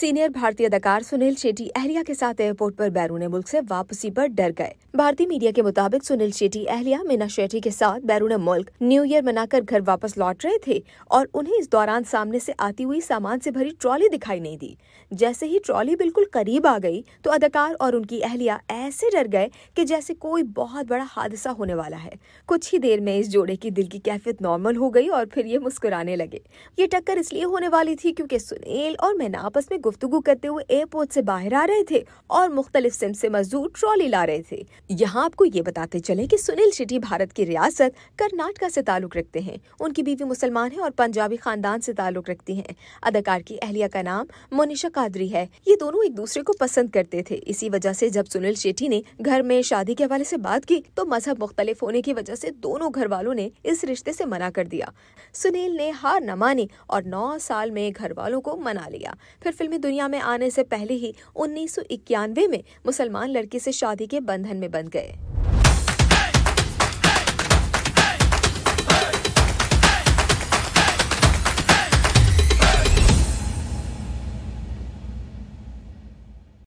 senior भारतीय अदाकार सुनील शेट्टी अहलिया के साथ एयरपोर्ट पर बैरून मुल्क से वापसी पर डर गए भारतीय मीडिया के मुताबिक सुनील शेट्टी अहलिया मीना शेट्टी के साथ बैरून मुल्क न्यू ईयर मनाकर घर वापस लौट रहे थे और उन्हें इस दौरान सामने से आती हुई सामान से भरी ट्रॉली दिखाई नहीं दी जैसे ही ट्रॉली बिल्कुल करीब आ गई तो अदाकार और उनकी अहलिया ऐसे डर गए कि जैसे कोई बहुत बड़ा हादसा होने वाला है कुछ ही देर में इस जोड़े की दिल की कैफियत नॉर्मल हो गई और फिर ये मुस्कुराने लगे ये टक्कर इसलिए होने वाली थी क्योंकि सुनील और मैना आपस में गुफ्तु करते हुए एयरपोर्ट से बाहर आ रहे थे और मुख्तलिफ सिम से मजदूर ट्रॉली ला रहे थे यहाँ आपको ये बताते चले कि सुनील शेट्टी भारत की रियासत कर्नाटका से ताल्लुक रखते हैं उनकी बीवी मुसलमान है और पंजाबी खानदान से ताल्लुक रखती हैं अदाकार की अहलिया का नाम मोनिशा कादरी है ये दोनों एक दूसरे को पसंद करते थे इसी वजह ऐसी जब सुनील शेट्टी ने घर में शादी के हवाले ऐसी बात की तो मजहब मुख्तलिफ होने की वजह ऐसी दोनों घर वालों ने इस रिश्ते ऐसी मना कर दिया सुनील ने हार न मानी और नौ साल में घर वालों को मना लिया फिर फिल्म में दुनिया में आने से पहले ही उन्नीस में मुसलमान लड़की से शादी के बंधन में बंध गए